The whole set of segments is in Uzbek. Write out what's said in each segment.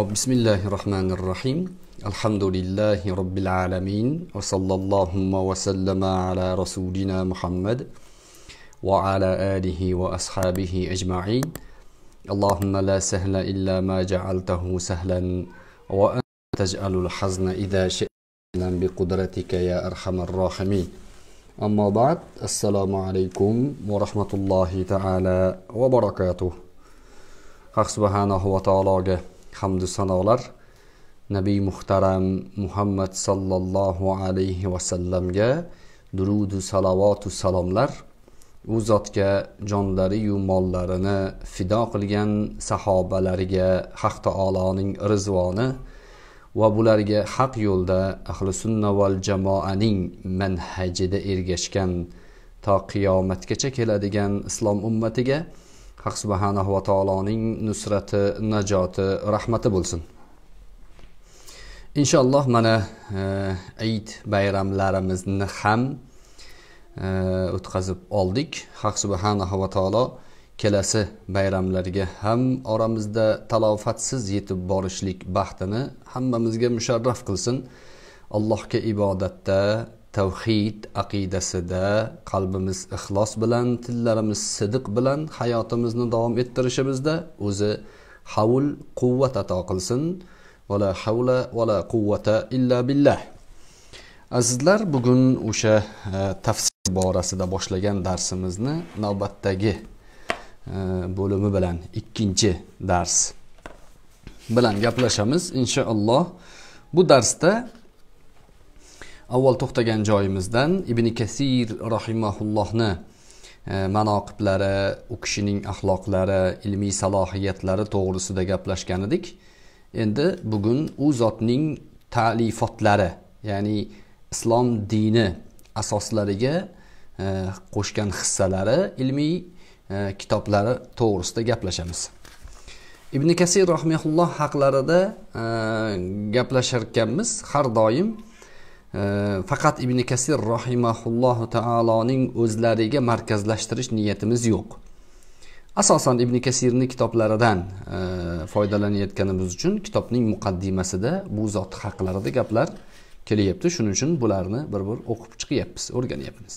خب بسم الله الرحمن الرحيم الحمد لله رب العالمين وصلى اللهم وسلم على رسولنا محمد وعلى آله وأصحابه أجمعين اللهم لا سهل إلا ما جعلته سهلا وأنت تجعل الحزن إذا شئت بقدرتك يا أرحم الراحمين أما بعد السلام عليكم ورحمة الله تعالى وبركاته حق سبحانه وتعالى hamdu sanolar nabiy muhtaram muhammad sollallohu alayhi vasallamga durudu salovatu salomlar u zotga jonlariyu mollarini fido qilgan sahobalariga haq taoloning rizvoni va bularga haq yo'lda ahli sunna val jamoaning manhajida ergashgan to qiyomatgacha keladigan islom ummatiga haq subhana va taoloning nusrati najoti rahmati bo'lsin inshaalloh mana ayit e, bayramlarimizni ham e, o'tkazib oldik haq subhana va taolo kelasi bayramlarga ham oramizda talofatsiz yetib borishlik baxtini hammamizga musharraf qilsin allohga ibodatda tavhid aqidasida qalbimiz ixlos bilan tillarimiz sidiq bilan hayotimizni davom ettirishimizda o'zi havl quvvat ato qilsin vala havla vala quvvata illa billah azizlar bugun o'sha e, tafsir borasida boshlagan darsimizni navbatdagi e, bo'limi bilan ikkinchi dars bilan gaplashamiz inshaalloh bu darsda avval to'xtagan joyimizdan ibn kasir rahimahullohni e, manoqiblari u kishining axloqlari ilmiy salohiyatlari to'g'risida gaplashgan edik endi bugun u zotning talifotlari ya'ni islom dini asoslariga e, qo'shgan hissalari ilmiy e, kitoblari to'g'risida gaplashamiz ibn kasir rahmaulloh haqlarida gaplasharkanmiz har doim faqat ibn kasir rohimaullohu taoloning o'zlariga markazlashtirish niyatimiz yo'q asosan ibn kasirni kitoblaridan e, foydalanayotganimiz uchun kitobning muqaddimasida bu zot haqlarida gaplar kelyapti shuning uchun bularni bir bir o'qib chiqyapmiz o'rganyapmiz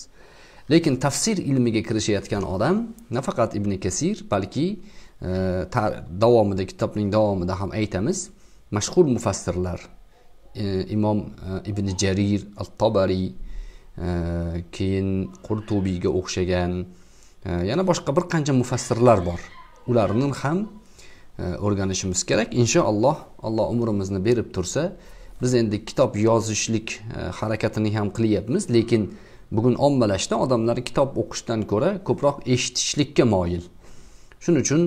lekin tafsir ilmiga kirishayotgan odam nafaqat ibn kasir balki e, davomida kitobning davomida ham aytamiz mashhur mufassirlar E, imom e, ibn jarir al tobariy e, keyin qurtubiyga o'xshagan yana boshqa bir qancha mufassirlar bor ularni ham o'rganishimiz kerak inshaalloh alloh umrimizni berib tursa biz endi kitob yozishlik harakatini ham qilyapmiz lekin bugun ommalashda odamlar kitob o'qishdan ko'ra ko'proq eshitishlikka moyil shuning uchun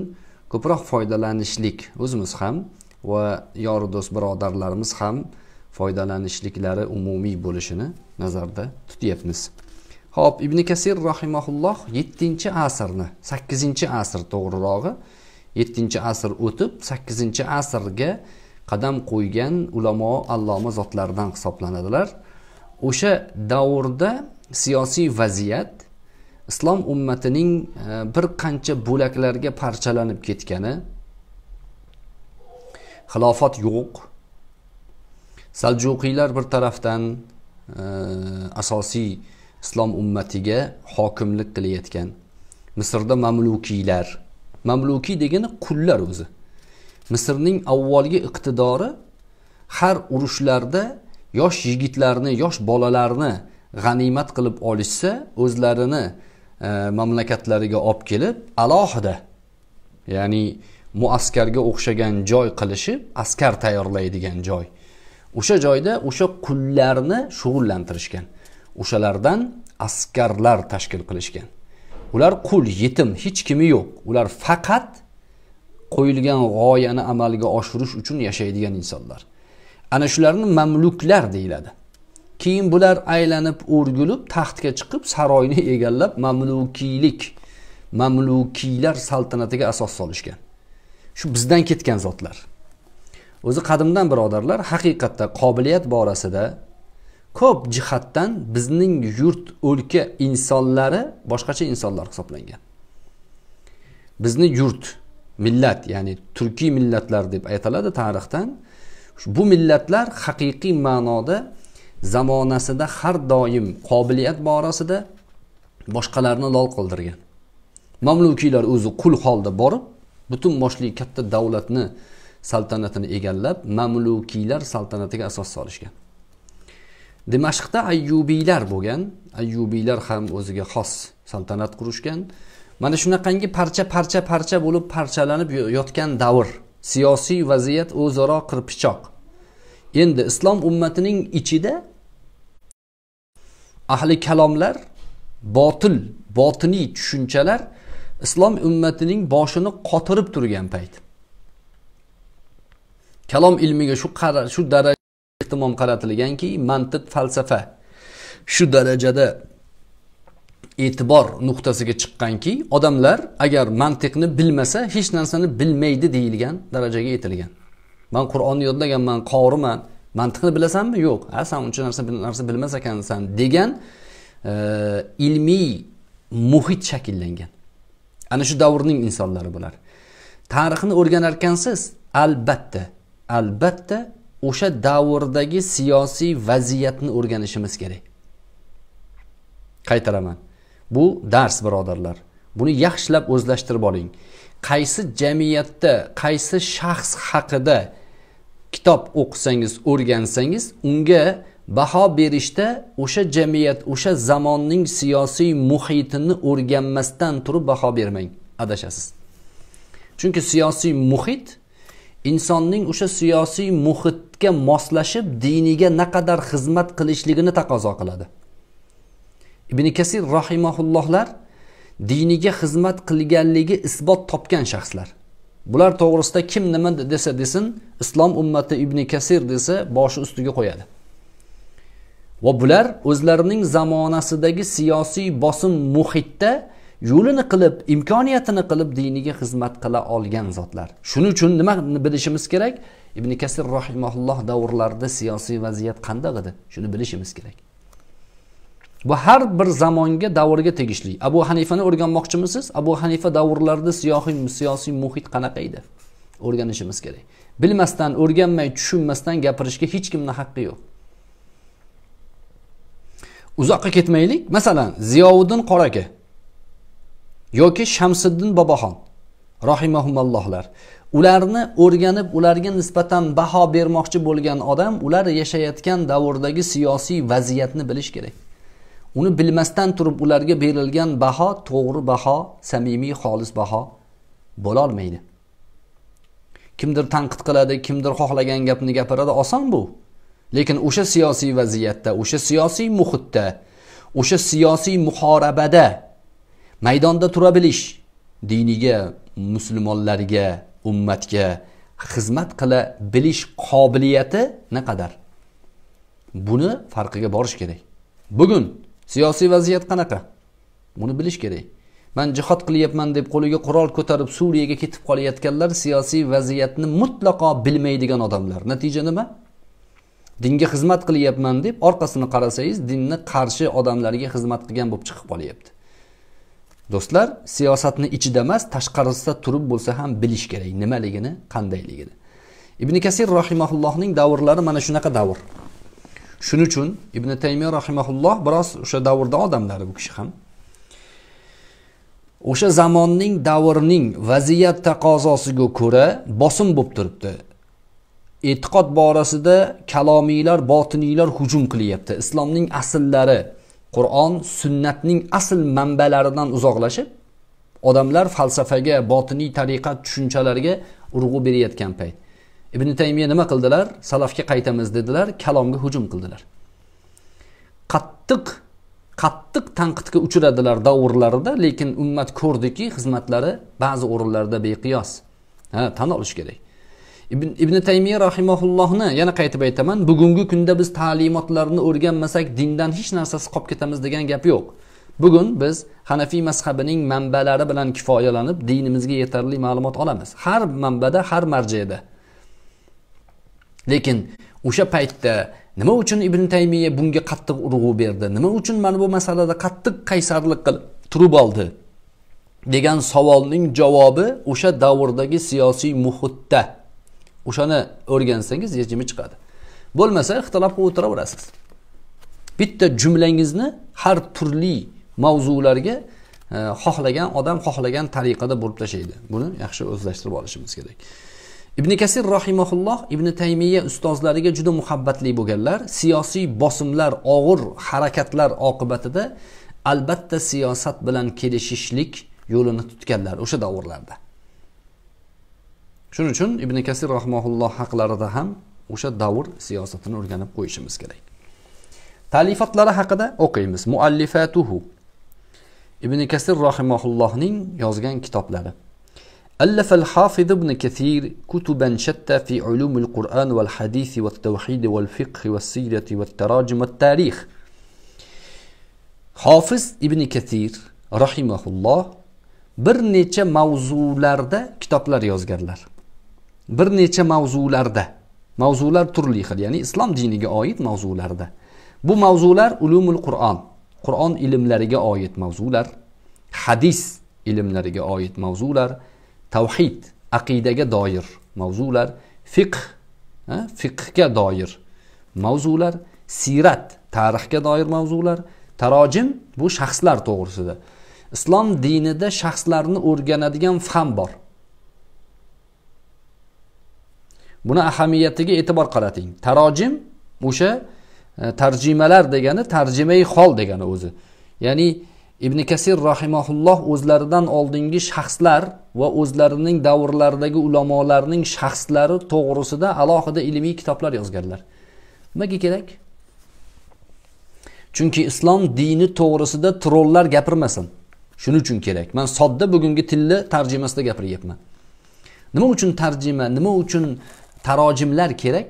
ko'proq foydalanishlik o'zimiz ham va yori do'st birodarlarimiz ham foydalanishliklari umumiy bo'lishini nazarda tutyapmiz ho'p ibn kasir rahimaulloh yettinchi asrni sakkizinchi asr to'g'rirog'i yettinchi asr o'tib sakkizinchi asrga qadam qo'ygan ulamo alloma zotlardan hisoblanadilar o'sha davrda siyosiy vaziyat islom ummatining e, bir qancha bo'laklarga parchalanib ketgani xilofat yo'q saljuqiylar bir tarafdan e, asosiy islom ummatiga hokimlik qilayotgan misrda mamlukiylar mamlukiy degani qullar o'zi misrning avvalgi iqtidori har urushlarda yosh yigitlarni yosh bolalarni g'animat qilib olishsa o'zlarini e, mamlakatlariga olib kelib alohida ya'ni muaskarga o'xshagan joy qilishib askar tayyorlaydigan joy o'sha joyda o'sha qullarni shug'ullantirishgan o'shalardan askarlar tashkil qilishgan ular qul yetim hech kimi yo'q ular faqat qo'yilgan g'oyani amalga oshirish uchun yashaydigan insonlar ana shularni mamluklar deyiladi keyin bular aylanib o'rgulib taxtga chiqib saroyni egallab mamlukiylik mamlukiylar saltanatiga asos solishgan shu bizdan ketgan zotlar o'zi qadimdan birodarlar haqiqatda qobiliyat borasida ko'p jihatdan bizning yurt o'lka insonlari boshqacha insonlar hisoblangan bizni yurt millat ya'ni turkiy millatlar deb aytiladi tarixdan bu millatlar haqiqiy ma'noda zamonasida har doim qobiliyat borasida boshqalarni lol qoldirgan mamlukiylar o'zi qul holda borib butun boshli katta davlatni saltanatini egallab mamlukiylar saltanatiga asos solishgan dimashqda ayyubiylar bo'lgan ayyubiylar ham o'ziga xos saltanat qurishgan mana shunaqangi parcha parcha parcha bo'lib parchalanib yotgan davr siyosiy vaziyat o'zaro qirpichoq endi islom ummatining ichida ahli kalomlar botil botiniy tushunchalar islom ummatining boshini qotirib turgan payt kalom ilmiga shu qara shu darajada ehtimom qaratilganki mantiq falsafa shu darajada e'tibor nuqtasiga chiqqanki odamlar agar mantiqni bilmasa hech narsani bilmaydi deyilgan darajaga yetilgan man qur'onni yodlaganman qoriman mantiqni bilasanmi yo'q a san uncha narsa narsa bilmas ekansan degan e, ilmiy muhit shakllangan ana shu davrning insonlari bular tarixni o'rganarkansiz albatta albatta o'sha davrdagi siyosiy vaziyatni o'rganishimiz kerak qaytaraman bu dars birodarlar buni yaxshilab o'zlashtirib oling qaysi jamiyatda qaysi shaxs haqida kitob o'qisangiz o'rgansangiz unga baho berishda o'sha jamiyat o'sha zamonning siyosiy muhitini o'rganmasdan turib baho bermang adashasiz chunki siyosiy muhit insonning o'sha siyosiy muhitga moslashib diniga naqadar xizmat qilishligini taqozo qiladi ibn kasir rohimaullohlar diniga xizmat qilganligi isbot topgan shaxslar bular to'g'risida kim nima desa desin islom ummati ibn kasir desa boshi ustiga qo'yadi va bular o'zlarining zamonasidagi siyosiy bosim muhitda yo'lini qilib imkoniyatini qilib diniga xizmat qila olgan zotlar shuning uchun nima bilishimiz kerak ibn kasir rahimaulloh davrlarida siyosiy vaziyat qandaq edi shuni bilishimiz kerak bu har bir zamonga davrga tegishli abu hanifani o'rganmoqchimisiz abu hanifa davrlarida siyosiy siyosiy muhit qanaqa edi o'rganishimiz kerak bilmasdan o'rganmay tushunmasdan gapirishga hech kimni haqqi yo'q uzoqqa ketmaylik masalan ziyovuddin qoraka yoki shamsiddin bobohon rohimahumullohlar ularni o'rganib ularga nisbatan baho bermoqchi bo'lgan odam ular yashayotgan davrdagi siyosiy vaziyatni bilish kerak uni bilmasdan turib ularga berilgan baho to'g'ri baho samimiy xolis baho bo'lolmaydi kimdir tanqid qiladi kimdir xohlagan gapni gapiradi oson bu lekin o'sha siyosiy vaziyatda o'sha siyosiy muhitda o'sha siyosiy muhorabada maydonda tura bilish diniga musulmonlarga ummatga xizmat qila bilish qobiliyati naqadar buni farqiga borish kerak bugun siyosiy vaziyat qanaqa buni bilish kerak man jihod qilyapman deb qo'liga qurol ko'tarib suriyaga ketib qolayotganlar siyosiy vaziyatni mutlaqo bilmaydigan odamlar natija nima dinga xizmat qilyapman deb orqasini qarasangiz dinni qarshi odamlarga xizmat qilgan bo'lib chiqib qolyapti do'stlar siyosatni ichida emas tashqarisida turib bo'lsa ham bilish kerak nimaligini qandayligini ibn kasir rahimaullohning davrlari mana shunaqa davr shuning uchun ibn taymiya rahimaulloh biroz o'sha davrda odamlari bu kishi ham o'sha zamonning davrning vaziyat taqozosiga ko'ra bosim bo'lib turibdi e'tiqod borasida kalomiylar botiniylar hujum qilyapti islomning asllari qur'on sunnatning asl manbalaridan uzoqlashib odamlar falsafaga botiniy tariqat tushunchalarga urg'u berayotgan payt ibn taymiya nima qildilar salafga qaytamiz dedilar kalomga hujum qildilar qattiq qattiq tanqidga uchradilar davrlarida lekin ummat ko'rdiki xizmatlari ba'zi o'rinlarda beqiyos ha tan olish kerak ibn, ibn taymiya rahimaullohni yana qaytib aytaman bugungi kunda biz ta'limotlarni o'rganmasak dindan hech narsasi qolib ketamiz degan gap yo'q bugun biz hanafiy mazhabining manbalari bilan kifoyalanib dinimizga yetarli ma'lumot olamiz har manbada har marjada lekin o'sha paytda nima uchun ibn taymiya bunga qattiq urg'u berdi nima uchun mana bu masalada qattiq qaysarlik qilib turib oldi degan savolning javobi o'sha davrdagi siyosiy muhitda o'shani o'rgansangiz yechimi chiqadi bo'lmasa ixtilof qilib o'tiraverasiz bitta jumlangizni har turli mavzularga e, xohlagan odam xohlagan tariqada burib tashlaydi buni yaxshi o'zlashtirib olishimiz kerak ibn kasir rohimaulloh ibn taymiya ustozlariga juda muhabbatli bo'lganlar siyosiy bosimlar og'ir harakatlar oqibatida albatta siyosat bilan kelishishlik yo'lini tutganlar o'sha davrlarda shuning uchun ibn kasir rahmaulloh haqlarida ham o'sha davr siyosatini o'rganib qo'yishimiz kerak talifatlari haqida o'qiymiz muallifatuhu ibn kasir rahimaullohning yozgan kitoblari ألف الحافظ ابن كثير كتبا شتى في علوم القرآن والحديث والتوحيد والفقه والسيرة والتراجم والتاريخ حافظ ابن كثير رحمه الله bir necha mavzularda kitoblar yozganlar bir necha mavzularda mavzular turli xil ya'ni islom diniga oid mavzularda bu mavzular ulumul qur'on qur'on ilmlariga oid mavzular hadis ilmlariga oid mavzular tavhid aqidaga doir mavzular fiqh fiqhga doir mavzular siyrat tarixga doir mavzular tarojim bu shaxslar to'g'risida islom dinida shaxslarni o'rganadigan fan bor buni ahamiyatiga e'tibor qarating tarojim o'sha e, tarjimalar degani tarjimai hol degani o'zi ya'ni ibn kasir rahimaulloh o'zlaridan oldingi shaxslar va o'zlarining davrlaridagi ulamolarning shaxslari to'g'risida alohida ilmiy kitoblar yozganlar nimaga kerak chunki islom dini to'g'risida trollar gapirmasin shuning uchun kerak man sodda bugungi tilla tarjimasida gapiryapman nima uchun tarjima nima uchun tarojimlar kerak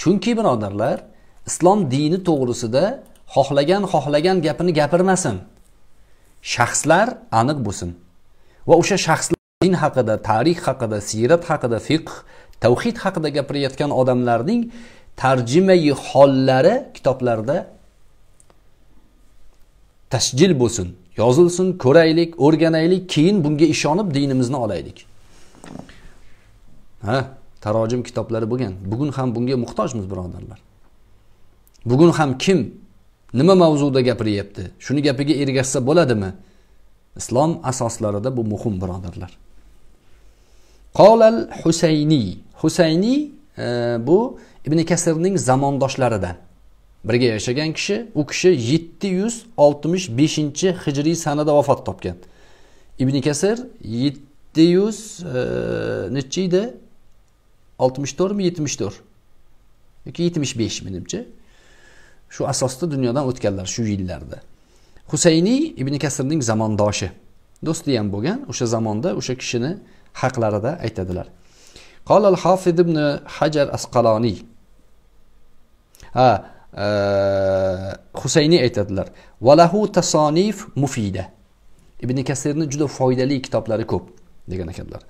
chunki birodarlar islom dini to'g'risida xohlagan xohlagan gapini gapirmasin shaxslar aniq bo'lsin va o'sha shaxslar din haqida tarix haqida siyrat haqida fiqh tavhid haqida gapirayotgan odamlarning tarjimai hollari kitoblarda tashjil bo'lsin yozilsin ko'raylik o'rganaylik keyin bunga ishonib dinimizni olaylik ha tarojim kitoblari bo'lgan bugun ham bunga muhtojmiz birodarlar bugun ham kim nima mavzuda gapiryapti shuni gapiga ergashsa bo'ladimi islom asoslarida bu muhim birodarlar qolal husayniy husayniy e, bu ibn kasirning zamondoshlaridan birga yashagan kishi u kishi yetti yuz oltmish beshinchi hijriy sanada vafot topgan ibn kasir yetti yuz e, nechi edi 64 mi yetmish to'rt yoki yetmish menimcha shu asosda dunyodan o'tganlar shu yillarda husayniy ibn kasrning zamondoshi do'sti ham bo'lgan o'sha zamonda o'sha kishini haqlarida aytadilar قال الحافظ ibn hajar أسقلاني ha e, husayniy aytadilar valahu tasonif mufida ibn kasirni juda foydali kitoblari ko'p degan ekanlar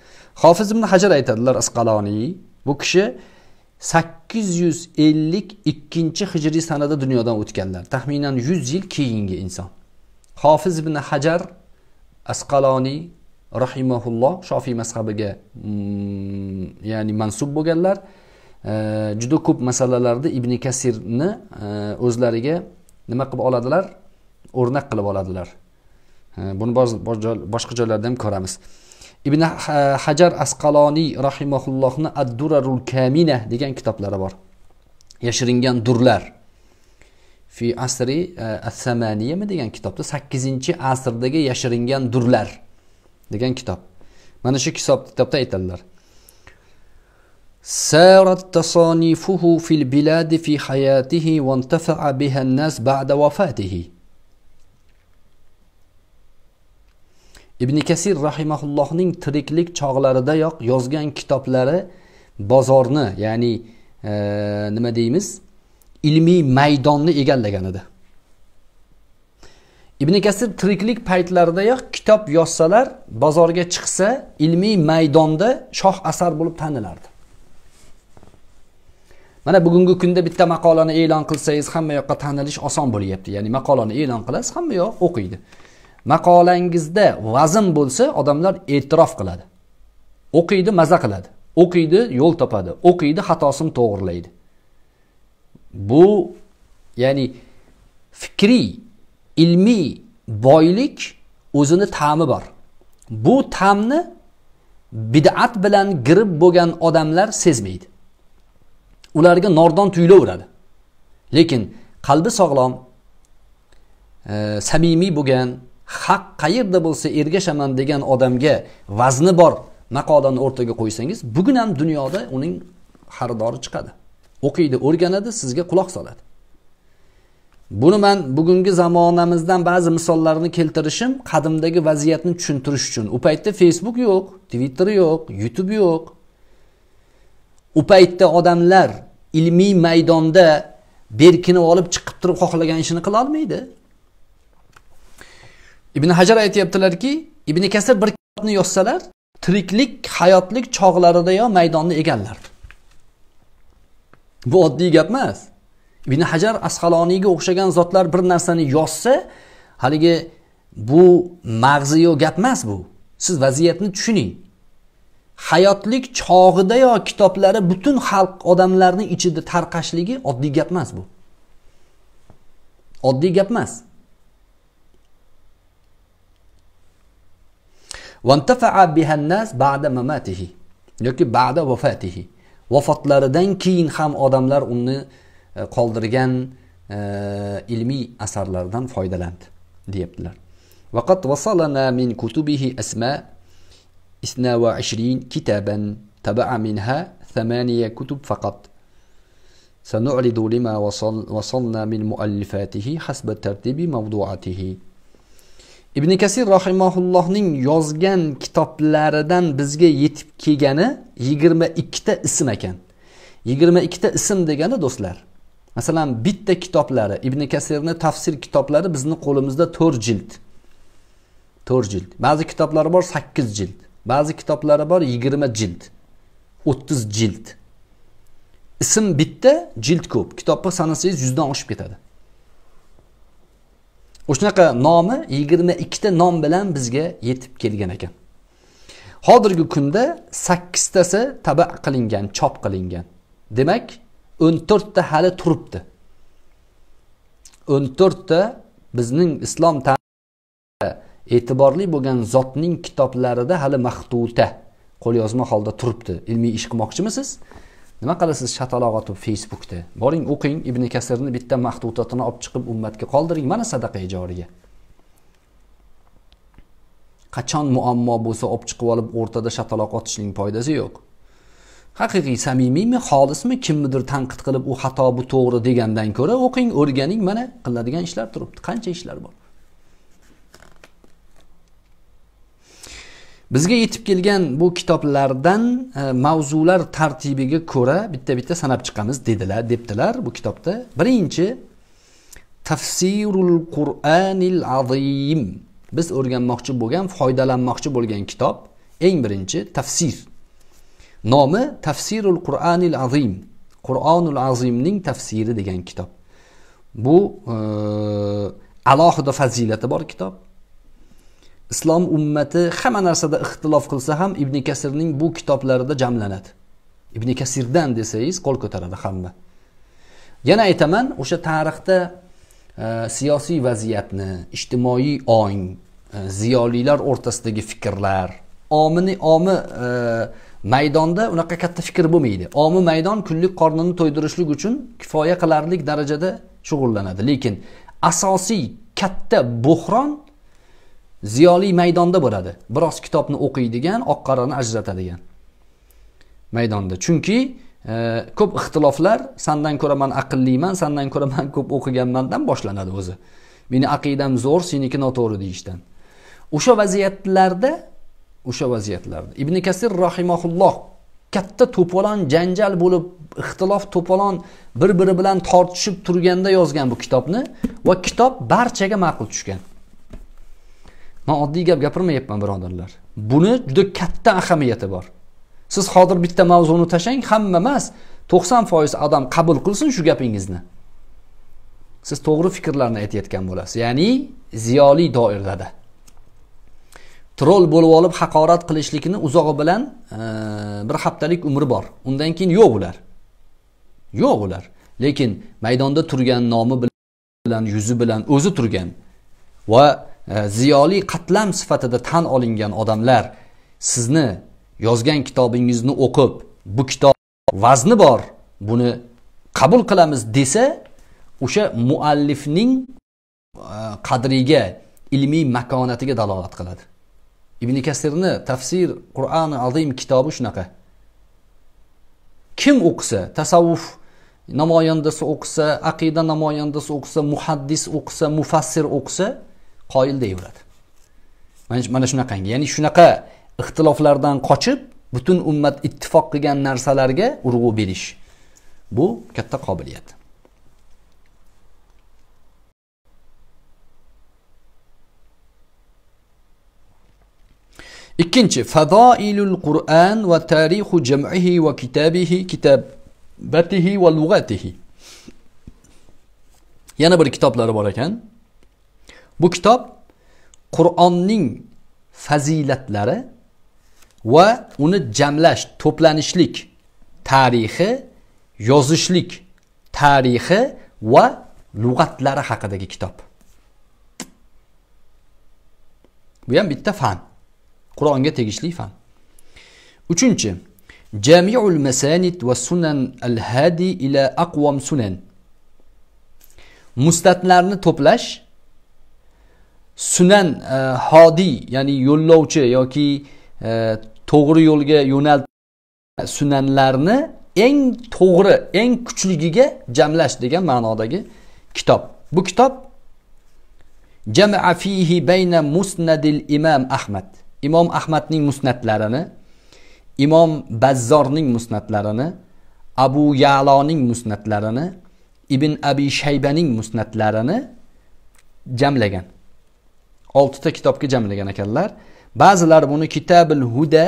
hofiz ibn hajar aytadilar asqaloniy bu kishi sakkiz yuz ellik ikkinchi hijriy sanada dunyodan o'tganlar taxminan yuz yil keyingi inson hofiz ibn hajar asqaloniy rahimahulloh shofiy mazhabiga mm, ya'ni mansub bo'lganlar e, juda ko'p masalalarda ibn kasirni e, o'zlariga nima qilib oladilar o'rnak qilib oladilar e, buni boshqa joylarda ham ko'ramiz ibn hajar asqaloniy rahimaullohni ad durarul kamina degan kitoblari bor yashiringan durlar fi asri e, asamaniyami degan kitobda sakkizinchi asrdagi yashiringan durlar degan kitob mana shu kitobda aytadilar سارت تصانيفه في البلاد في حياته وانتفع بها الناس بعد وفاته ibn kasir rahimaullohning tiriklik chog'laridayoq yozgan kitoblari bozorni ya'ni e, nima deymiz ilmiy maydonni egallagan edi ibn kasir tiriklik paytlaridayoq kitob yozsalar bozorga chiqsa ilmiy maydonda shoh asar bo'lib tanilardi mana bugungi kunda bitta maqolani e'lon qilsangiz hamma yoqqa tanilish oson bo'lyapti ya'ni maqolani e'lon qilasiz hamma yoq o'qiydi maqolangizda vazn bo'lsa odamlar e'tirof qiladi o'qiydi maza qiladi o'qiydi yo'l topadi o'qiydi xatosini to'g'irlaydi bu ya'ni fikriy ilmiy boylik o'zini ta'mi bor bu ta'mni bid'at bilan girib bo'lgan odamlar sezmaydi ularga nordon tuyulaveradi lekin qalbi sog'lom e, samimiy bo'lgan haq qayerda bo'lsa ergashaman degan odamga vazni bor maqolani o'rtaga qo'ysangiz bugun ham dunyoda uning xaridori chiqadi o'qiydi o'rganadi sizga quloq soladi buni man bugungi zamonamizdan ba'zi misollarni keltirishim qadimdagi vaziyatni tushuntirish uchun u paytda facebook yo'q twitter yo'q youtube yo'q u paytda odamlar ilmiy maydonda berkinib olib chiqib turib xohlagan ishini qilolmaydi ibn hajar aytyaptilarki ibn kasir bir kitobni yozsalar tiriklik hayotlik chog'larida yo maydonni egallar bu oddiy gap emas ibn hajar asqaloniyga o'xshagan zotlar bir narsani yozsa haligi bu yo'q gap emas bu siz vaziyatni tushuning hayotlik chog'ida yo kitoblari butun xalq odamlarni ichida tarqashligi oddiy gap emas bu oddiy gap emas وانتفع بها الناس بعد مماته yoki كين خام vafotlaridan keyin ham odamlar علمي qoldirgan ilmiy asarlardan foydalandi ديبتلر وقد وصلنا من كتبه أسماء 22 كتابا تبع منها ثمانية كتب فقط سنعرض لما وصل وصلنا من مؤلفاته حسب ترتيب موضوعاته ibn kasir rahimaullohning yozgan kitoblaridan bizga yetib kelgani yigirma ikkita ism ekan yigirma ikkita ism degani do'stlar masalan bitta kitoblari ibn kasirni tafsir kitoblari bizni qo'limizda to'rt jild to'rt jild ba'zi kitoblari bor sakkiz jild ba'zi kitoblari bor yigirma jild o'ttiz jild ism bitta jild ko'p kitobni sanasangiz yuzdan oshib ketadi o'shunaqa nomi yigirma ikkita nom bilan bizga yetib kelgan ekan hozirgi kunda sakkiztasi taba qilingan chop qilingan demak o'n to'rtta hali turibdi o'n to'rtta bizning islom e'tiborli bo'lgan zotning kitoblarida hali maxtuta qo'lyozma holda turibdi ilmiy ish qilmoqchimisiz nima qilasiz shataloq otib facebookda boring o'qing ibn kasrni bitta mahdudatini olib chiqib ummatga qoldiring mana sadaqa ijoriga qachon muammo bo'lsa olib chiqib olib o'rtada shataloq otishning foydasi yo'q haqiqiy samimiymi xolismi kimnidir tanqid qilib u xato bu to'g'ri degandan ko'ra o'qing o'rganing mana qiladigan ishlar turibdi qancha ishlar bor bizga yetib kelgan bu kitoblardan e, mavzular tartibiga ko'ra bitta bitta sanab chiqamiz dedilar debdilar bu kitobda birinchi tafsirul qur'anil azim biz o'rganmoqchi bo'lgan foydalanmoqchi bo'lgan kitob eng birinchi tafsir nomi tafsirul qur'anil azim qur'onul azimning tafsiri degan kitob bu e, alohida fazilati bor kitob islom ummati hamma narsada ixtilof qilsa ham ibn kasirning bu kitoblarida jamlanadi ibn kasirdan desangiz qo'l ko'taradi hamma yana aytaman o'sha tarixda e, siyosiy vaziyatni ijtimoiy ong e, ziyolilar o'rtasidagi fikrlar omini omi e, maydonda unaqa katta fikr bo'lmaydi omi maydon kunlik qornini to'ydirishlik uchun kifoya qilarlik darajada shug'ullanadi lekin asosiy katta bo'hron ziyoli maydonda bo'ladi biroz kitobni o'qiydigan oq qorani ajratadigan maydonda chunki e, ko'p ixtiloflar sandan ko'ra man aqlliman sandan ko'ra man ko'p o'qiganmandan boshlanadi o'zi meni aqidam zo'r seniki noto'g'ri deyishdan o'sha vaziyatlarda o'sha vaziyatlarda ibn kasir rahimaulloh katta to'polon janjal bo'lib ixtilof to'polon bir biri bilan tortishib turganda yozgan bu kitobni va kitob barchaga ma'qul tushgan man oddiy gap gapirmayapman birodarlar buni juda katta ahamiyati bor siz hozir bitta mavzuni tashlang hamma emas to'qson foiz odam qabul qilsin shu gapingizni siz to'g'ri fikrlarni aytayotgan bo'lasiz ya'ni ziyoli doirada troll bo'lib olib haqorat qilishlikni uzog'i bilan e, bir haftalik umri bor undan keyin yo'q ular yo'q ular lekin maydonda turgan nomi bilan yuzi bilan o'zi turgan va E, ziyoli qatlam sifatida tan olingan odamlar sizni yozgan kitobingizni o'qib bu kitob vazni bor buni qabul qilamiz desa o'sha muallifning e, qadriga ilmiy makonatiga dalolat qiladi ibn kasirni tafsir qur'oni azim kitobi shunaqa kim o'qisa tasavvuf namoyandasi o'qisa aqida namoyandasi o'qisa muhaddis o'qisa mufassir o'qisa qoyil deyaveradi mana shunaqangi ya'ni shunaqa ixtiloflardan qochib butun ummat ittifoq qilgan narsalarga urg'u berish bu katta qobiliyat ikkinchi fadoilul qur'an va tarixu jam'ihi va kitabihi kitabatihi va lug'atihi yana bir kitoblari bor ekan bu kitob qur'onning fazilatlari va uni jamlash to'planishlik tarixi yozishlik tarixi va lug'atlari haqidagi kitob bu ham bitta fan qur'onga tegishli fan uchinchi jamiul masanid va sunan al hadi ila aqvam sunan mustatlarni to'plash sunan e, hodiy ya'ni yo'llovchi yoki e, to'g'ri yo'lga yo'nalt sunanlarni eng to'g'ri eng kuchligiga jamlash degan ma'nodagi kitob bu kitob jama fihi bayna musnadil imom ahmad imom ahmadning musnatlarini imom bazzorning musnatlarini abu yaloning musnatlarini ibn abi shaybaning musnatlarini jamlagan oltita kitobga jamlagan ekanlar ba'zilar buni kitabil huda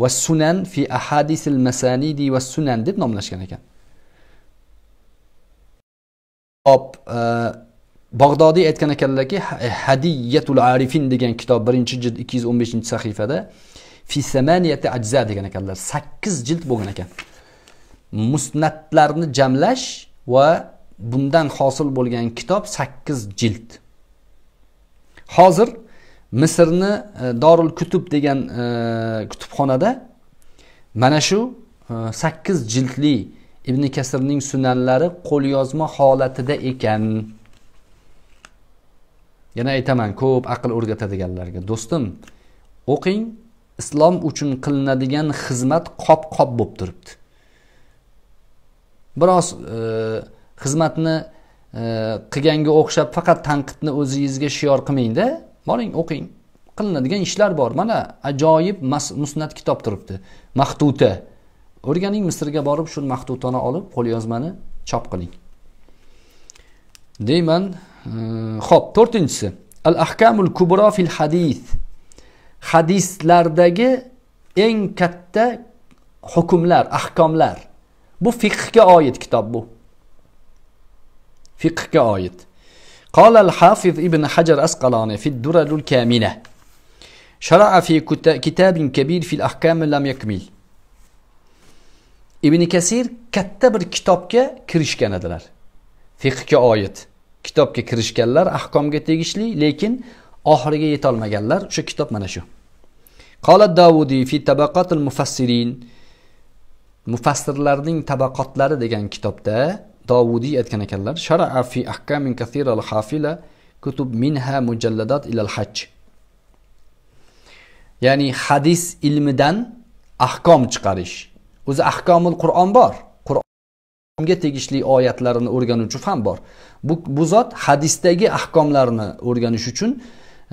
va sunan fi ahadisil masanidi va sunan deb nomlashgan ekan hop e, bag'dodiy aytgan ekanlarki e, hadiyatul arifin degan kitob birinchi jild ikki yuz o'n beshinchi sahifada fi samaniyati ajza degan ekanlar sakkiz jild bo'lgan ekan musnatlarni jamlash va bundan hosil bo'lgan kitob sakkiz jild hozir misrni e, dorul kutub degan e, kutubxonada mana shu e, sakkiz jildli ibn kasrning sunanlari qo'lyozma holatida ekan yana aytaman ko'p aql o'rgatadiganlarga do'stim o'qing islom uchun qilinadigan xizmat qop qop bo'lib turibdi biroz e, xizmatni qilganga o'xshab faqat tanqidni o'zingizga shior qilmangda boring o'qing qilinadigan ishlar bor mana ajoyib musnat kitob turibdi maxtuta o'rganing misrga borib shu maxtutani olib qo'lyozmani chop qiling deyman ho'p to'rtinchisi al ahkamul kubro fil hadis hadislardagi eng katta hukmlar ahkomlar bu fiqhga oid kitob bu fiqhga oid hafiz ibn hajar asqaloni fi في الدرر الكاملة شرع fi كتاب kabir fil ahkam lam yakmil ibn kasir katta bir kitobga kirishgan edilar fiqhga oid kitobga kirishganlar ahkomga tegishli lekin oxiriga yetolmaganlar o'sha kitob mana shu qola davudiy fi tabaqatil mufassirin mufassirlarning tabaqotlari degan kitobda dovudiy aytgan ekanlar sharaa fi ahkamin hafila kutub minha mujalladat ilal haj ya'ni hadis ilmidan ahkom chiqarish o'zi ahkomul qur'on bor qur'onga tegishli oyatlarini o'rganuvchi fan bor bu, bu zot hadisdagi ahkomlarni o'rganish uchun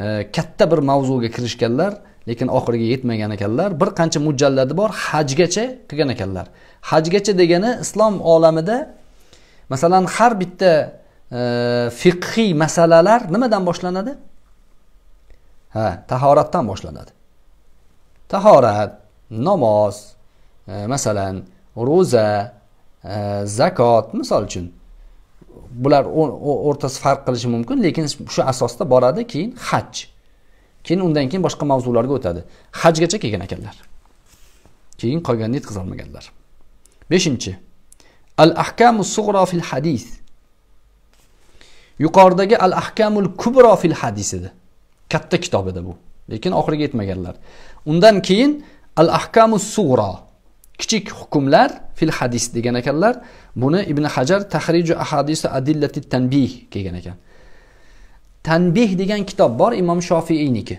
e, katta bir mavzuga kirishganlar lekin oxiriga yetmagan ekanlar bir qancha mujalladi bor hajgacha qilgan ekanlar hajgacha degani islom olamida masalan har bitta e, fiqhiy masalalar nimadan boshlanadi ha tahoratdan boshlanadi tahorat namoz e, masalan ro'za e, zakot misol uchun bular o'rtasi farq qilishi mumkin lekin shu asosda boradi keyin haj keyin undan keyin boshqa mavzularga o'tadi hajgacha kelgan ekanlar keyin qolganini yetkazolmaganlar beshinchi al ahkamu sug'ro fil hadis yuqoridagi al ahkamul kubro fil hadis edi katta kitob edi bu lekin oxiriga yetmaganlar undan keyin al ahkamu sug'ro kichik hukmlar fil hadis degan ekanlar buni ibn hajar tahriju ahadisi adillati tanbih kelgan ekan tanbih degan kitob bor imom shofiiyniki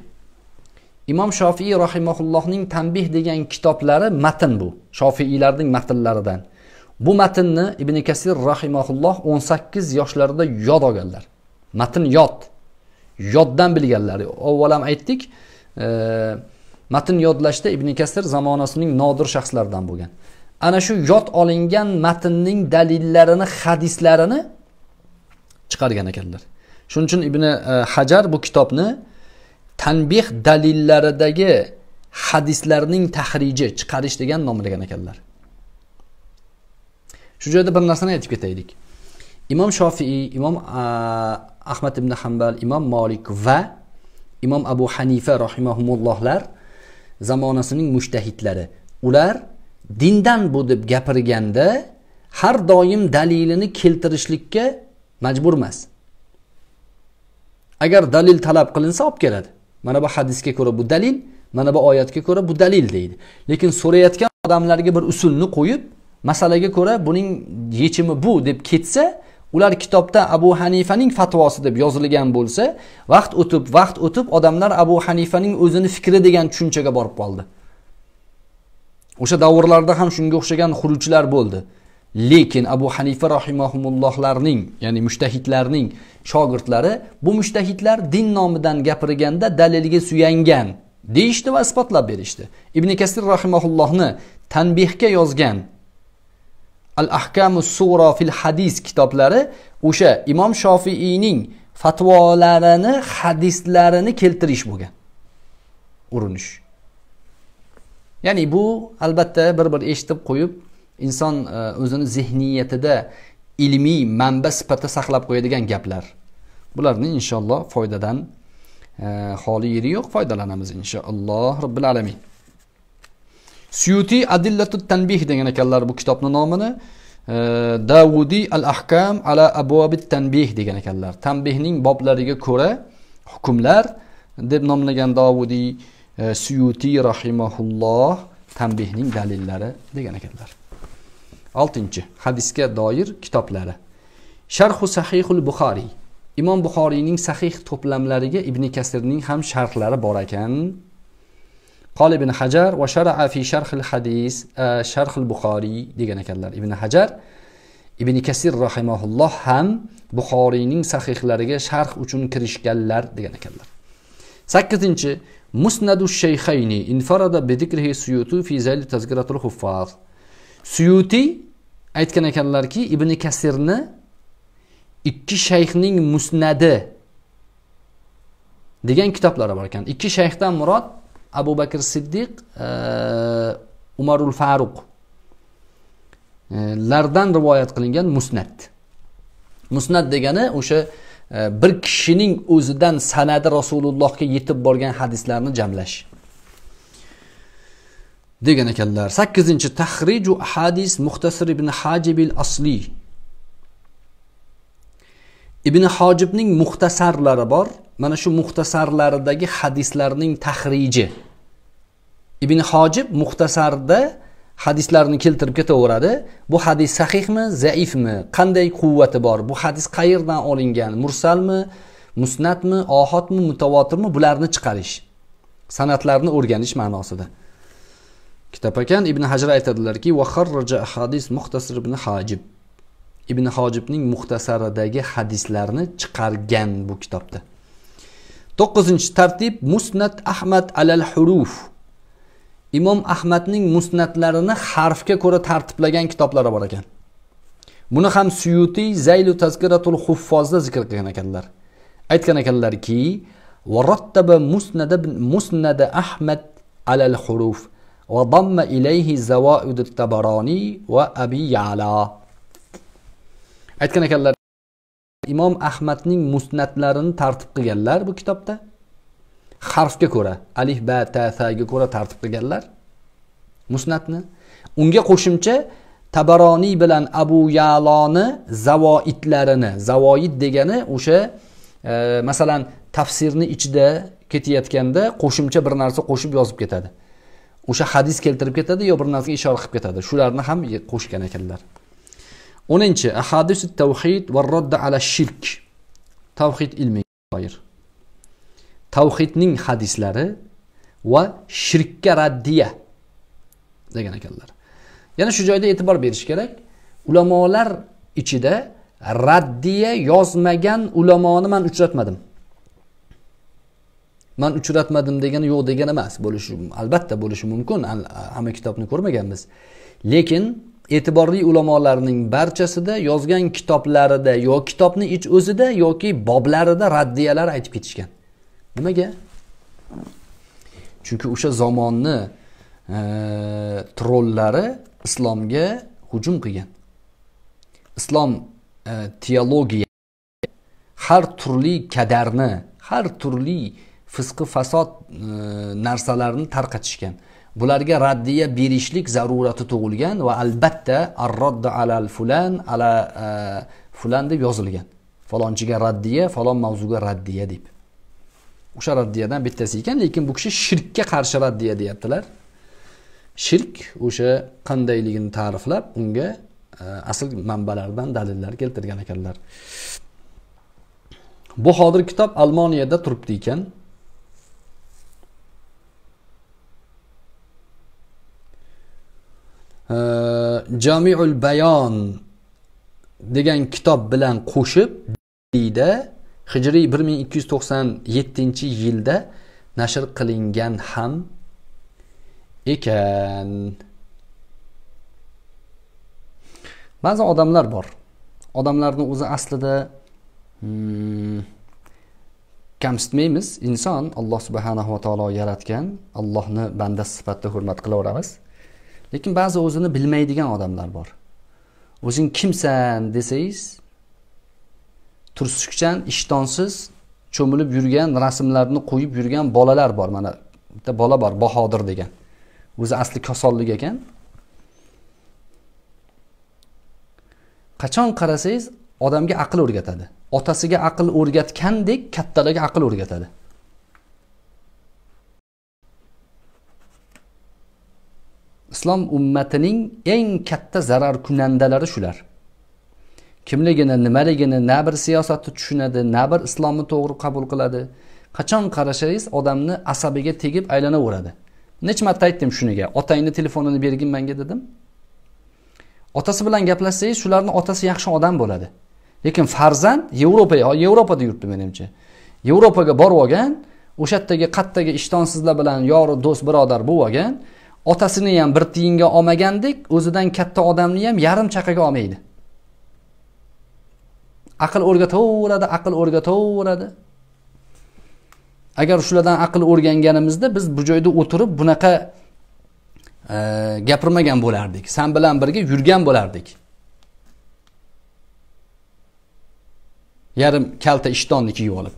imom shofiiy rahimaullohning tanbih degan kitoblari matn bu shofiiylarning matnlaridan bu matnni ibn kasir rahimaulloh o'n sakkiz yoshlarida yod olganlar matn yod yoddan bilganlar avval ham aytdik e, matn yodlashda ibn kasir zamonasining nodir shaxslaridan bo'lgan ana shu yod olingan matnning dalillarini hadislarini chiqargan ekanlar shuning uchun ibn e, hajar bu kitobni tanbeh dalillaridagi hadislarning tahriji chiqarish degan nom ekanlar shu joyda bir narsani aytib ketaylik imom shofiiy imom ahmad ibn hambal imom molik va imom abu hanifa rahimahumullohlar zamonasining mushtahidlari ular dindan bu deb gapirganda har doim dalilini keltirishlikka majbur emas agar dalil talab qilinsa olib keladi mana bu hadisga ko'ra bu dalil mana bu oyatga ko'ra bu dalil deydi lekin so'rayotgan odamlarga bir usulni qo'yib masalaga ko'ra buning yechimi bu deb ketsa ular kitobda abu hanifaning fatvosi deb yozilgan bo'lsa vaqt o'tib vaqt o'tib odamlar abu hanifaning o'zini fikri degan tushunchaga borib qoldi o'sha davrlarda ham shunga o'xshagan xurujlar bo'ldi lekin abu hanifa rahimahumullohlarning ya'ni mushtahidlarning shogirdlari bu mushtahidlar din nomidan gapirganda dalilga suyangan deyishdi va isbotlab berishdi ibn kasir rahimaullohni tanbehga yozgan al ahkamu sura fil hadis kitoblari o'sha imom shofiiyning fatvolarini hadislarini keltirish bo'lgan urinish ya'ni bu albatta bir bir eshitib qo'yib inson e, o'zini zehniyatida ilmiy manba sifatida saqlab qo'yadigan gaplar bularni inshaalloh foydadan xoli e, yeri yo'q foydalanamiz inshaalloh robbil alamin suyuti adillatu tanbih degan ekanlar bu kitobni nomini e, davudiy al ahkam ala abvobit tanbih degan ekanlar tanbihning boblariga ko'ra hukmlar deb nomlagan davudiy e, suyuti rahimahulloh tanbihning dalillari degan ekanlar oltinchi hadisga doir kitoblari sharhu sahihul buxoriy imom buxoriyning sahih to'plamlariga ibn kasirning ham sharhlari bor ekan ibn hajar va shara fi sharhil hadis e, sharhil buxoriy degan ekanlar ibn hajar ibn kasir rahimaulloh ham buxoriyning sahihlariga sharh uchun kirishganlar degan ekanlar sakkizinchi musnadu shayxayni infarada bidikrihi suyuti fi zayli tazkiratul huffaz suyuti aytgan ekanlarki ibn kasirni ikki shayxning musnadi degan kitoblari bor ekan ikki shayxdan murod abu bakr siddiq e, umarul faruq e, lardan rivoyat qilingan musnat musnat degani o'sha e, bir kishining o'zidan sanadi rasulullohga yetib borgan hadislarni jamlash degan ekanlar sakkizinchi tahriju hadis muxtasir ibn hajibil asli ibn hojibning muxtasarlari bor mana shu muxtasarlaridagi hadislarning tahriji ibn hojib muxtasarda hadislarni keltirib ketaveradi bu hadis sahihmi zaifmi qanday quvvati bor bu hadis qayerdan olingan mursalmi musnatmi ohotmi mutavotirmi bularni chiqarish san'atlarni o'rganish ma'nosida kitob ekan ibn hajr aytadilarki vaharraja hadis muxtasir ibn hojib ibn hojibning muxtasaridagi hadislarni chiqargan bu kitobda to'qqizinchi tartib musnat ahmad alal huruf imom ahmadning musnatlarini harfga ko'ra tartiblagan kitoblari bor ekan buni ham suyutiy zaylu tazkiratul huffozda zikr qilgan ekanlar aytgan ekanlarki وَرَتَّبَ ahmad alal huruf على الحروف وضم إليه زوائد va abi يعلى aytgan ekanlar imom ahmadning musnatlarini tartib qilganlar bu kitobda harfga ko'ra alif ba ta saga ko'ra tartib qilganlar musnatni unga qo'shimcha tabaroniy bilan abu yaloni zavoidlarini zavoid degani o'sha e, masalan tafsirni ichida ketayotganda qo'shimcha bir narsa qo'shib yozib ketadi o'sha hadis keltirib ketadi yo bir narsaga ishora qilib ketadi shularni ham qo'shgan ekanlar o'ninchi ahadisu tavhid va rodda ala shirk tavhid ilmiga doir tavhidning hadislari va shirkka raddiya degan ekanlar yana shu joyda e'tibor berish kerak ulamolar ichida raddiya yozmagan ulamoni man uchratmadim man uchratmadim degani yo'q degani emas bo'lishi albatta bo'lishi mumkin hamma kitobni ko'rmaganmiz lekin e'tiborli ulamolarning barchasida yozgan kitoblarida yo kitobni ich o'zida yoki boblarida raddiyalar aytib ketishgan nimaga chunki o'sha zamonni e, trollari islomga hujum qilgan islom e, teologiya har turli kadarni har turli fisqi fasod e, narsalarni tarqatishgan bularga raddiya berishlik zarurati tug'ilgan va albatta arrodda alal fulan ala e, fulan deb yozilgan falonchiga raddiya falon mavzuga raddiya deb o'sha raddiyadan bittasi ekan lekin bu kishi shirkka qarshi raddiya deyaptilar shirk o'sha qandayligini ta'riflab unga e, asl manbalardan dalillar keltirgan ekanlar bu hozir kitob almoniyada turibdi ekan jamiul bayon degan kitob bilan qo'shib deyda hijriy 1297 yilda nashr qilingan ham ekan ba'zi odamlar bor odamlarni o'zi aslida hmm, kamsitmaymiz inson alloh subhanava taolo yaratgan allohni bandasi sifatida hurmat qilaveramiz lekin ba'zi o'zini bilmaydigan odamlar bor o'zing kimsan desangiz tursukchan ishtonsiz cho'milib yurgan rasmlarni qo'yib yurgan bolalar bor mana bitta bola bor bahodir degan o'zi asli kasallik ekan qachon qarasangiz odamga aql o'rgatadi otasiga aql o'rgatgandek kattalarga aql o'rgatadi islom ummatining eng katta zarar kunandalari shular kimligini nimaligini na bir siyosatni tushunadi na bir islomni to'g'ri qabul qiladi qachon qarasangiz odamni asabiga tegib aylanaveradi necha marta aytdim shuniga otangni telefonini bergin manga dedim otasi bilan gaplashsangiz shularni otasi yaxshi odam bo'ladi lekin farzand yevropa yevropada yuribdi menimcha yevropaga borib olgan o'sha yerdagi qattagi ishtonsizlar bilan yori do'st birodar bo'lib olgan otasini ham bir tiyinga olmagandek o'zidan katta odamni ham yarim chaqaga olmaydi aql o'rgataveradi aql o'rgataveradi agar shulardan aql o'rganganimizda biz bu joyda o'tirib bunaqa e, gapirmagan bo'lardik san bilan birga yurgan bo'lardik yarim kalta ishtonni kiyib olib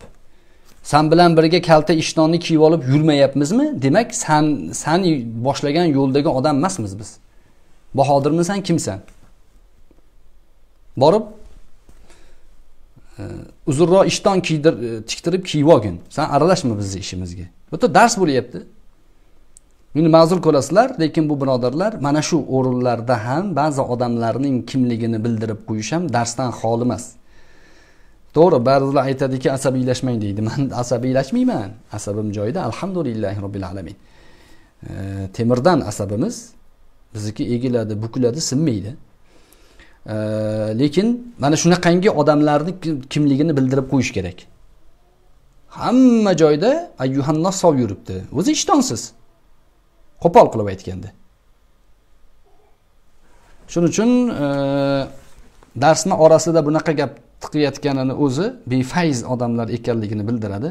san bilan birga kalta ishtonni kiyib olib yurmayapmizmi demak san san boshlagan yo'ldagi odam emasmiz biz bahodirmisan kimsan borib e, uzunroq ishton kiydir e, tiktirib kiyib olgin san aralashma bizni ishimizga bitta dars bo'lyapti meni ma'zur ko'rasizlar lekin bu birodarlar mana shu o'rinlarda ham ba'zi odamlarning kimligini bildirib qo'yish ham darsdan xoli emas to'g'ri ba'zilar aytadiki asabiylashmang deydi man asabiylashmayman asabim joyida alhamdulillahi robbil alamin temirdan asabimiz bizniki egiladi bukiladi sinmaydi lekin mana shunaqangi odamlarni kimligini bildirib qo'yish kerak hamma joyda ayuhanno sov yuribdi o'zi ishtonsiz qo'pol qilib aytganda shuning uchun darsni orasida bunaqa gap tiqayotganini o'zi befayz odamlar ekanligini bildiradi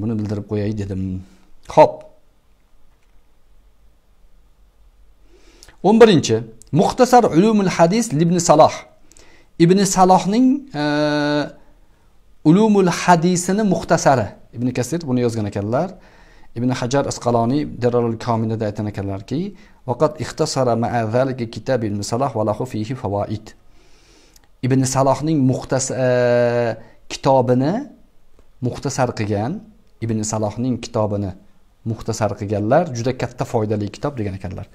buni bildirib qo'yay dedim ho'p o'n birinchi muxtasar ulumul hadis ibn saloh ibn salohning ulumul hadisini muxtasari ibn kasir buni yozgan ekanlar ibn hajar isqaloniy darrul kominida aytgan ekanlarki vaqat ixtasara ma'a zalika kitab ibn saloh va fihi fawaid ibn salohning muxtas e, kitobini muxtasar qilgan ibn salohning kitobini muxtasar qilganlar juda katta foydali kitob degan ekanlar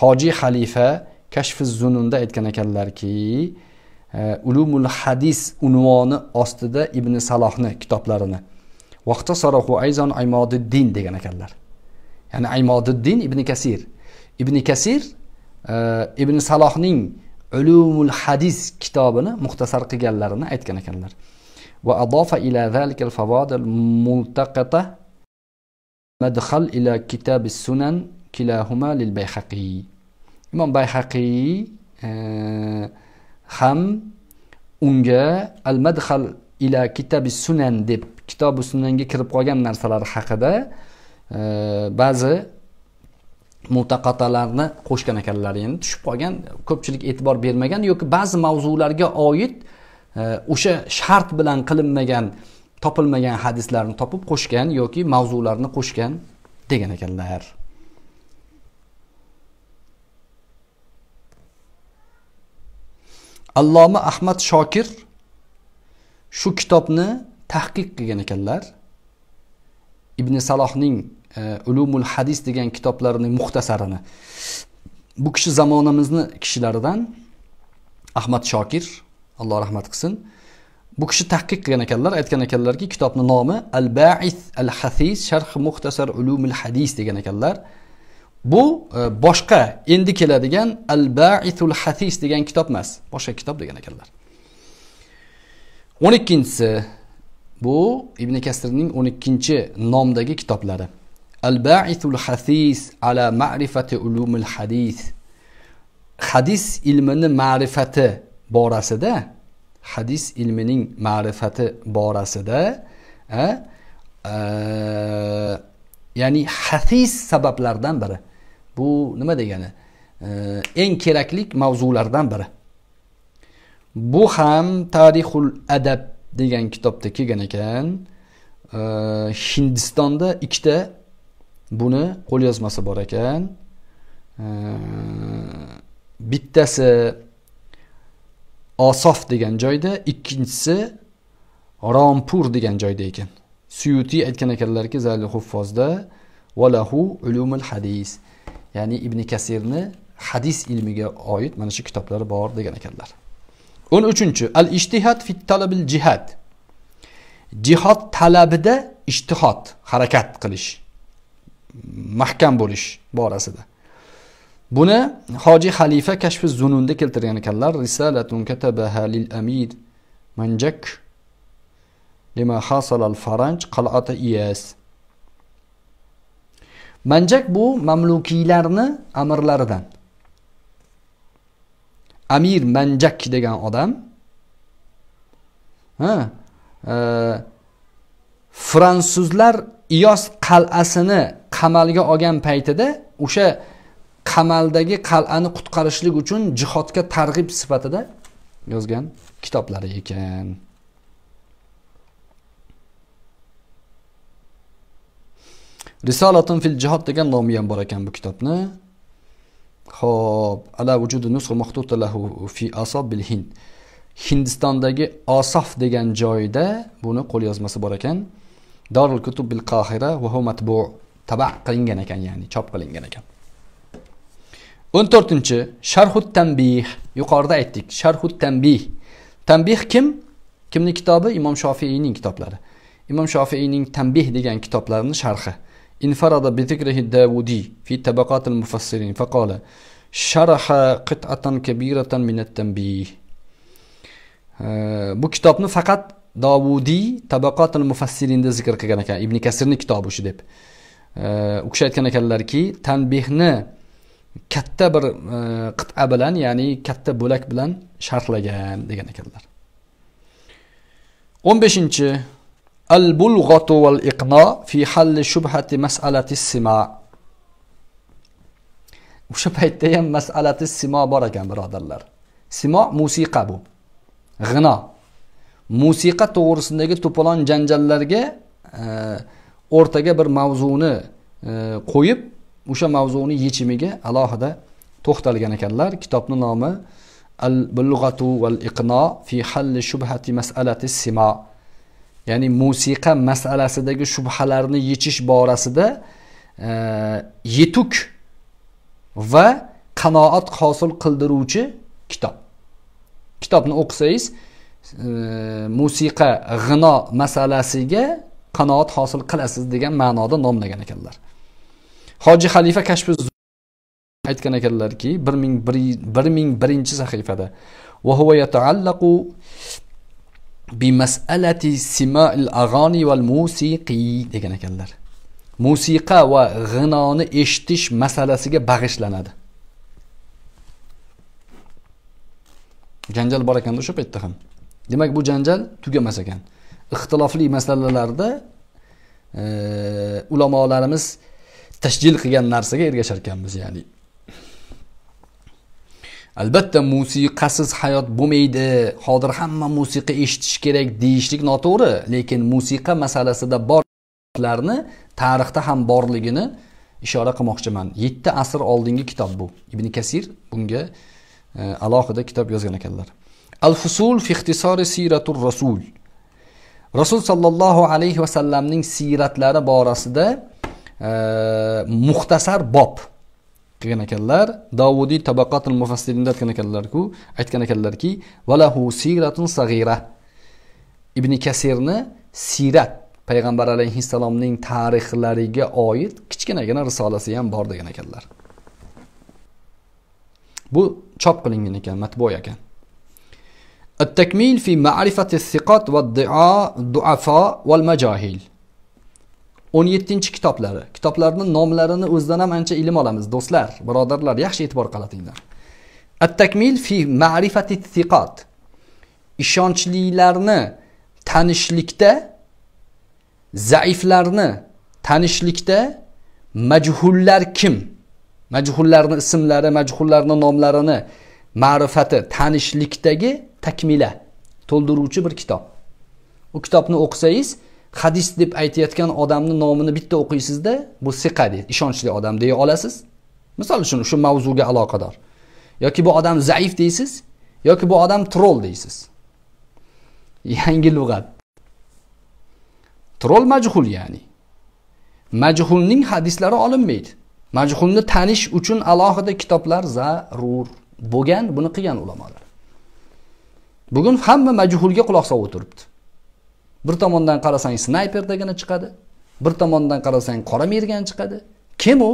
hoji xalifa kashfi zununda aytgan ekanlarki e, ulumul hadis unvoni ostida ibn salohni kitoblarini vaqtasarahu ayzon aymodiddin degan ekanlar ya'ni aymodiddin ibn kasir ibn kasir e, ibn salohning ulumul hadis kitobini muxtasar qilganlarini aytgan ekanlar va adofa ila zalikal favodil multaqata madhal ila kitabi sunan kilahuma lil bayhaqiy imom bayhaqiy ham unga al madhal ila kitabi sunan deb kitobi sunanga kirib qolgan narsalar haqida ba'zi mutaqatalarni qo'shgan ekanlar endi tushib qolgan ko'pchilik e'tibor bermagan yoki ba'zi mavzularga oid e, o'sha shart bilan qilinmagan topilmagan hadislarni topib qo'shgan yoki mavzularni qo'shgan degan ekanlar alloma ahmad shokir shu kitobni tahqiq qilgan ekanlar ibn salohning ulumul hadis degan kitoblarini muxtasarini bu kishi zamonamizni kishilaridan ahmad shokir alloh rahmat qilsin bu kishi tahqiq qilgan ekanlar aytgan ekanlarki kitobni nomi al bais al hafiz sharh muxtasar ulumul hadis degan ekanlar bu e, boshqa endi keladigan al baisul hasis degan kitob emas boshqa kitob degan ekanlar o'n ikkinchisi bu ibn kasrning o'n ikkinchi nomdagi kitoblari al hasis ala ma'rifati ulumil hadis hadis ilmini ma'rifati borasida hadis ilmining ma'rifati borasida e, ya'ni hasis sabablardan biri bu nima degani eng keraklik mavzulardan biri bu ham tarixul adab degan kitobda kelgan ekan hindistonda ikkita buni qo'lyozmasi bor ekan bittasi osof degan joyda ikkinchisi rompur degan joyda ekan suyuti aytgan ekanlarki zali huffozda valahu ulumul hadis ya'ni ibn kasirni hadis ilmiga oid mana shu kitoblari bor degan ekanlar o'n uchinchi al ishtihat fit talabil jihad jihod talabida ishtihod harakat qilish mahkam bo'lish borasida buni hoji xalifa kashfi zununda keltirgan ekanlar risalatun katabaha lil amid manjak lima hasalal faranj qal'ata iyas manjak bu mamlukiylarni amirlaridan amir manjak degan odam ha e, fransuzlar iyos qal'asini qamalga olgan paytida o'sha qamaldagi qal'ani qutqarishlik uchun jihodga targ'ib sifatida yozgan kitoblari ekan risolatun fil jihod degan nomi ham bor ekan bu kitobni ho'p ala vujudi nusxu mahtudalahu fi asob bil hind hindistondagi osof degan joyda buni qo'lyozmasi bor ekan dorul kutub bil qohira va matbu taba qilingan ekan ya'ni chop qilingan ekan o'n to'rtinchi sharhut tanbih yuqorida aytdik sharhut tanbih tanbih kim kimni kitobi imom shofiiyning kitoblari imom shofiiyning tanbih degan kitoblarini sharhi infarada bizikrihi davudiy fi tabaqatil mufassirin فقال sharaha qit'atan kabiratan minat tanbih bu kitobni faqat dovudiy tabaqatil mufassirinda zikr qilgan ekan ibn kasirni kitobi shu deb u kishi aytgan ekanlarki tanbehni katta bir e, qit'a bilan ya'ni katta bo'lak bilan sharhlagan degan ekanlar o'n beshinchi al bulg'atu val iqno fi halli shubhati masalati sima o'sha paytda ham masalati simo bor ekan birodarlar simo musiqa bu g'ino musiqa to'g'risidagi to'polon janjallarga e, o'rtaga bir mavzuni e, qo'yib o'sha mavzuni yechimiga alohida to'xtalgan ekanlar kitobni nomi al bulg'atu val iqno fi halli shubhati masalati simo ya'ni musiqa masalasidagi shubhalarni yechish borasida e, yetuk va qanoat hosil qildiruvchi kitob kitobni o'qisangiz e, musiqa g'ino masalasiga qanoat hosil qilasiz degan ma'noda nomlagan ekanlar hoji xalifa kashfi aytgan ekanlarki bir ming bir ming birinchi sahifada simail degan ekanlar musiqa va g'inoni eshitish masalasiga bag'ishlanadi janjal bor ekanda o'sha paytda ham demak bu janjal tugamas ekan ixtilofli masalalarda e, ulamolarimiz tashjil qilgan narsaga ergashar ekanmiz ya'ni albatta musiqasiz hayot bo'lmaydi hozir hamma musiqa eshitish kerak deyishlik noto'g'ri lekin musiqa masalasida borlarni tarixda ham borligini ishora qilmoqchiman yetti asr oldingi kitob bu ibn kasir bunga e, alohida kitob yozgan ekanlar al fusul fi ixtisori siratul rasul rasul sollallohu alayhi vasallamning siyratlari borasida e, muxtasar bob qilgan ekanlar dovudiy tabaqatil mufassilinda aytgan ekanlarku aytgan ekanlarki valahu siyratun sag'ira ibn kasirni siyrat payg'ambar alayhissalomning tarixlariga oid kichkinagina risolasi ham bor degan ekanlar bu chop qilingan ekan matbu ekan التكميل في معرفة الثقات والضعفاء والمجاهيل 17 kitoblari kitoblarni nomlarini o'zidan ham ancha ilm olamiz do'stlar birodarlar yaxshi e'tibor qaratinglar at takmil fi ma'rifati siqat ishonchlilarni tanishlikda zaiflarni tanishlikda majhullar kim majhullarni ismlari majhullarni nomlarini ma'rifati tanishlikdagi takmila to'ldiruvchi bir kitob u kitobni o'qisangiz hadis deb aytayotgan odamni nomini bitta o'qiysizda bu siqa deydi ishonchli odam deya olasiz misol uchun shu mavzuga aloqador yoki bu odam zaif deysiz yoki bu odam troll deysiz yangi lug'at troll majhul ya'ni majhulning hadislari olinmaydi majhulni tanish uchun alohida kitoblar zarur bo'lgan buni qilgan ulamolar bugun hamma majhulga quloq solib o'tiribdi bir tomondan qarasang snayperdagina chiqadi bir tomondan qarasang qora mergan chiqadi kim u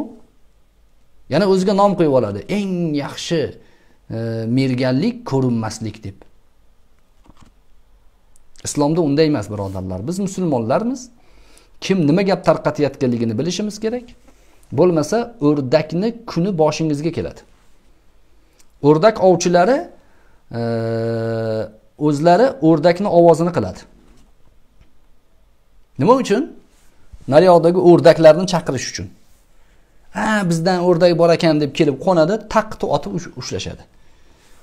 yana o'ziga nom qo'yib oladi eng yaxshi e, merganlik ko'rinmaslik deb islomda unday emas birodarlar biz musulmonlarmiz kim nima gap tarqatayotganligini bilishimiz kerak bo'lmasa o'rdakni kuni boshingizga keladi o'rdak ovchilari o'zlari o'rdakni ovozini qiladi nima uchun naryoqdagi o'rdaklarni chaqirish uchun ha bizdan o'rdak bor ekan deb kelib qo'nadi taqni otib ushlashadi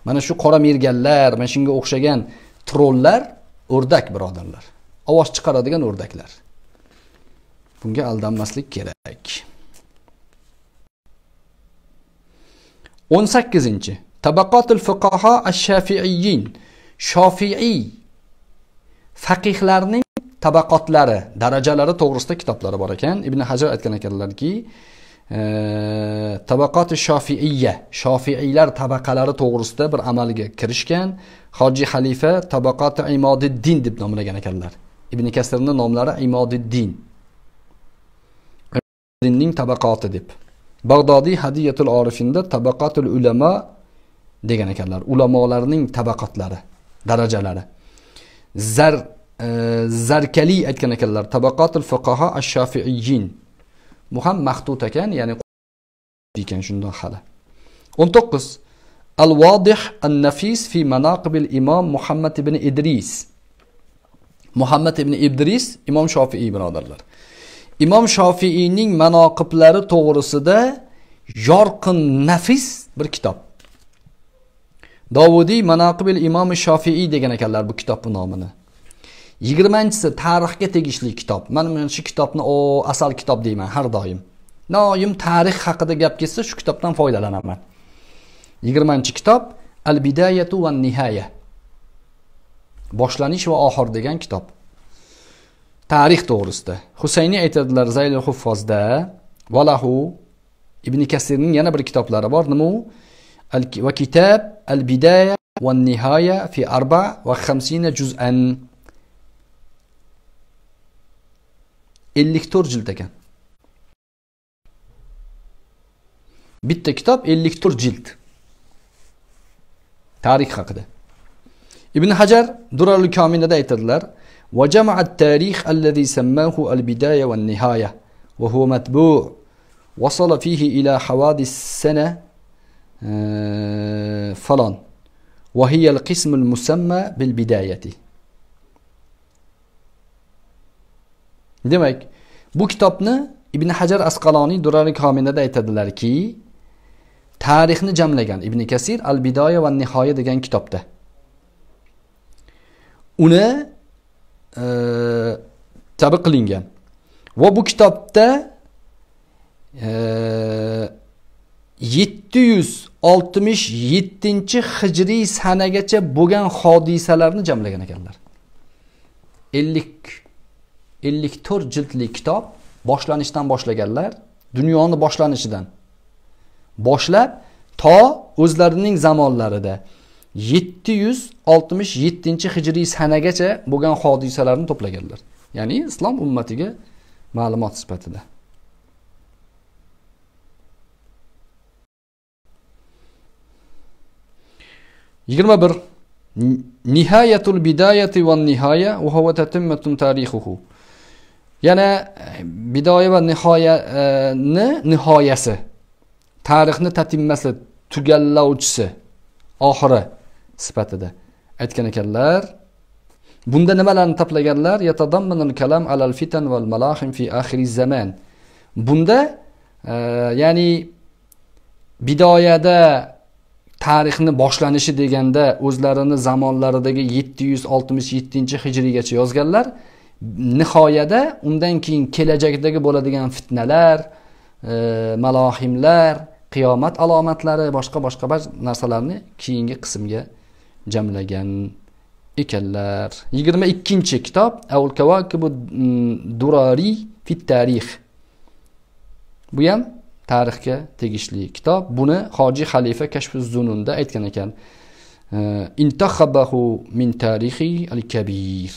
mana shu qora merganlar mana shunga o'xshagan trollar o'rdak birodarlar ovoz chiqaradigan o'rdaklar bunga aldanmaslik kerak o'n sakkizinchi tabaqotil fuqaho ash-shafiiyin shofiiy faqihlarning tabaqotlari darajalari to'g'risida kitoblari bor ekan ibn hajar aytgan ekanlarki e, tabaqoti shofiiya shofiiylar tabaqalari to'g'risida bir amalga kirishgan hoji xalifa tabaqoti imodiddin deb nomlagan ekanlar ibn kasirni nomlari imodiddin dinning tabaqoti deb bag'dodiy hadiyatul orifinda tabaqatul ulamo degan ekanlar ulamolarning tabaqatlari darajalari zar e, zarkali aytgan ekanlar tabaqatul fuqaho ash bu ham maxtut ekan ya'ni ekan shundoq hali o'n to'qqiz al vodih an nafis fi manaqibil imom muhammad ibn idris muhammad ibn idris imom shofiiy birodarlar imom shofiiyning manoqiblari to'g'risida yorqin nafis bir kitob dovudiy manaqibil imomi shofiiy degan ekanlar bu kitobni nomini yigirmanchisi tarixga tegishli kitob man mana shu kitobni o asal kitob deyman har doim doim tarix haqida gap ketsa shu kitobdan foydalanaman yigirmanchi kitob al bidayatu va nihaya boshlanish va oxir degan kitob tarix to'g'risida husayni aytadilar zaylil huffozda valahu ibn kasirning yana bir kitoblari bor nima u va kitob البداية والنهاية في 54 جزءا إلكتور جلدك بيت كتاب إلكتور جلد تاريخ هكذا ابن حجر درر الكامل لدى يتدلر وجمع التاريخ الذي سماه البداية والنهاية وهو متبوع وصل فيه إلى حوادث السنة falon vahiyal qismul musamma bil bidayati demak bu kitobni ibn hajar asqaloniy durari kominada aytadilarki tarixni jamlagan ibn kasir al bidoya va nihoya degan kitobda uni e, tabir qilingan va bu kitobda e, 767 hijriy sanagacha bo'lgan hodisalarni jamlagan ekanlar 50 54 jildli kitob boshlanishdan boshlaganlar dunyoni boshlanishidan boshlab to o'zlarining zamonlarida 767 hijriy sanagacha bo'lgan hodisalarni to'plaganlar ya'ni islom ummatiga ma'lumot sifatida yigirma bir nihoyatul bidoyati va nihoya tarixuhu yana bidoya va nihoyani e, nihoyasi tarixni tatimmasi tugallovchisi oxiri sifatida aytgan ekanlar bunda nimalarni to'plaganlar kalam alal fitan val malahim fi axiri zaman bunda e, ya'ni bidoyada tarixni boshlanishi deganda o'zlarini zamonlaridagi 767 hijriygacha yozganlar nihoyada undan keyin kelajakdagi bo'ladigan fitnalar e, malohimlar qiyomat alomatlari boshqa boshqa narsalarni keyingi qismga jamlagan ekanlar yigirma ikkinchi kitob avl kavakibu durariy fit tarix bu ham tarixga tegishli kitob buni hoji xalifa kashfi zununda aytgan ekan intahabahu min tarixi al kabir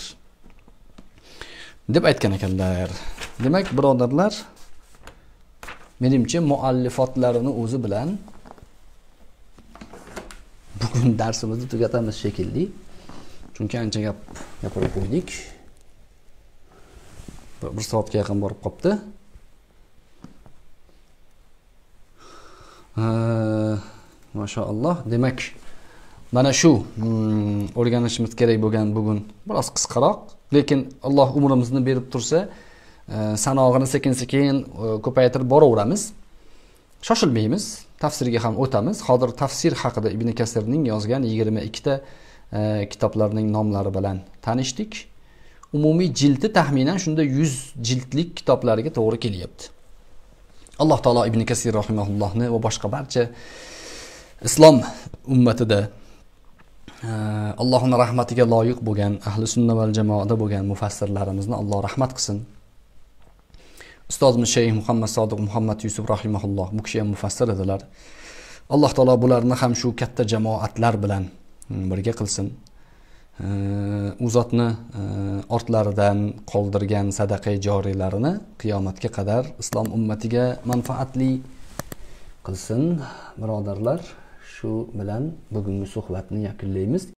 deb aytgan ekanlar demak birodarlar menimcha muallifotlarini o'zi bilan bugun darsimizni tugatamiz shekilli chunki ancha gap gapirib qo'ydik bir soatga yaqin borib qolibdi mashaalloh demak mana shu mm, o'rganishimiz kerak bo'lgan bugun biroz qisqaroq lekin alloh umrimizni berib tursa e, sanog'ini sekin sekin ko'paytirib boraveramiz shoshilmaymiz tafsirga ham o'tamiz hozir tafsir haqida ibn kasirning yozgan yigirma ikkita e, kitoblarning nomlari bilan tanishdik umumiy jildi taxminan shunda yuz jildlik kitoblarga to'g'ri kelyapti alloh taolo ibn kasir rahimaullohni va boshqa barcha islom ummatida e, allohni rahmatiga loyiq bo'lgan ahli sunna val jamoada bo'lgan mufassirlarimizni alloh rahmat qilsin ustozimiz shayx muhammad sodiq muhammad yusuf rahimaulloh bu kishi ham mufassir edilar alloh taolo bularni ham shu katta jamoatlar bilan mm, birga qilsin u zotni e, ortlaridan qoldirgan sadaqa joriylarini qiyomatga qadar islom ummatiga manfaatli qilsin birodarlar shu bilan bugungi suhbatni yakunlaymiz